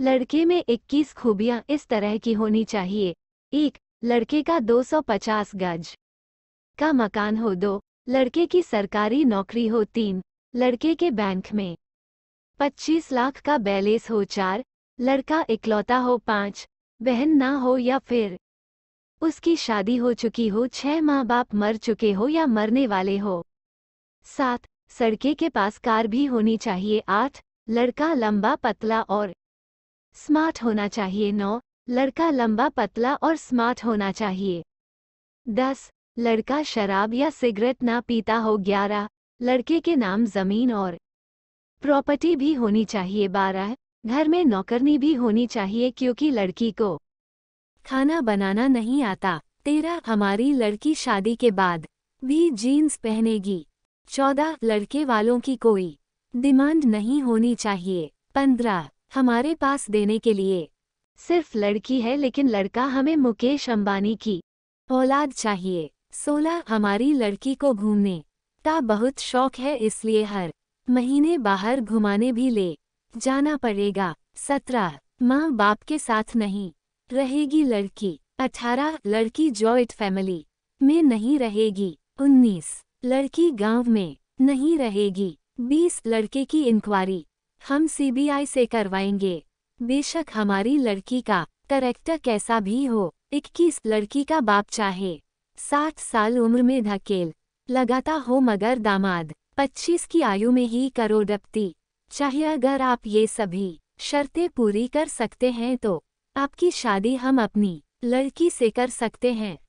लड़के में 21 खूबियां इस तरह की होनी चाहिए एक लड़के का 250 गज का मकान हो दो लड़के की सरकारी नौकरी हो तीन लड़के के बैंक में 25 लाख का बैलेंस हो चार लड़का इकलौता हो पाँच बहन ना हो या फिर उसकी शादी हो चुकी हो छह माँ बाप मर चुके हो या मरने वाले हो सात सड़के के पास कार भी होनी चाहिए आठ लड़का लंबा पतला और स्मार्ट होना चाहिए नौ लड़का लंबा पतला और स्मार्ट होना चाहिए दस लड़का शराब या सिगरेट ना पीता हो ग्यारह लड़के के नाम जमीन और प्रॉपर्टी भी होनी चाहिए बारह घर में नौकरनी भी होनी चाहिए क्योंकि लड़की को खाना बनाना नहीं आता तेरह हमारी लड़की शादी के बाद भी जीन्स पहनेगी चौदह लड़के वालों की कोई डिमांड नहीं होनी चाहिए पंद्रह हमारे पास देने के लिए सिर्फ लड़की है लेकिन लड़का हमें मुकेश अंबानी की औलाद चाहिए सोलह हमारी लड़की को घूमने का बहुत शौक है इसलिए हर महीने बाहर घुमाने भी ले जाना पड़ेगा सत्रह माँ बाप के साथ नहीं रहेगी लड़की अठारह लड़की जॉइंट फैमिली में नहीं रहेगी उन्नीस लड़की गांव में नहीं रहेगी बीस लड़के की इंक्वायरी हम सीबीआई से करवाएंगे बेशक हमारी लड़की का करेक्टर कैसा भी हो इक्कीस लड़की का बाप चाहे साठ साल उम्र में धकेल लगाता हो मगर दामाद पच्चीस की आयु में ही करो डपती चाहे अगर आप ये सभी शर्तें पूरी कर सकते हैं तो आपकी शादी हम अपनी लड़की से कर सकते हैं